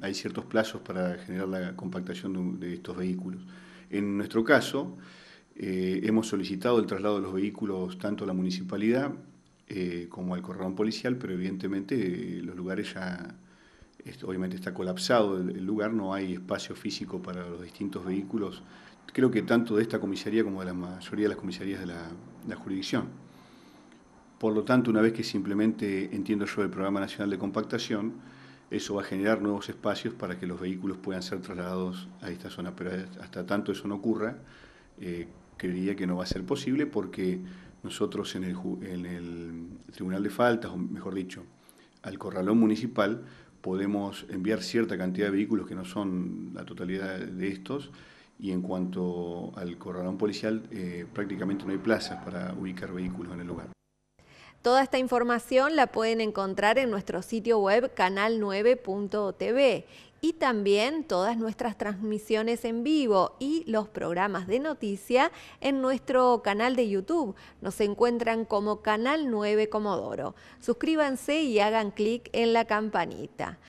hay ciertos plazos para generar la compactación de, estos vehículos. En nuestro caso, eh, hemos solicitado el traslado de los vehículos tanto a la municipalidad eh, como al corredor policial, pero evidentemente eh, los lugares ya, obviamente está colapsado el, lugar, no hay espacio físico para los distintos vehículos, creo que tanto de esta comisaría como de la mayoría de las comisarías de la, de la jurisdicción. Por lo tanto, una vez que simplemente entiendo yo el Programa Nacional de Compactación, eso va a generar nuevos espacios para que los vehículos puedan ser trasladados a esta zona. Pero hasta tanto eso no ocurra, eh, creería que no va a ser posible porque nosotros en el, en el Tribunal de Faltas, o mejor dicho, al corralón municipal, podemos enviar cierta cantidad de vehículos que no son la totalidad de estos. Y en cuanto al corralón policial, eh, prácticamente no hay plazas para ubicar vehículos en el lugar. Toda esta información la pueden encontrar en nuestro sitio web canal9.tv y también todas nuestras transmisiones en vivo y los programas de noticia en nuestro canal de YouTube. Nos encuentran como Canal 9 Comodoro. Suscríbanse y hagan clic en la campanita.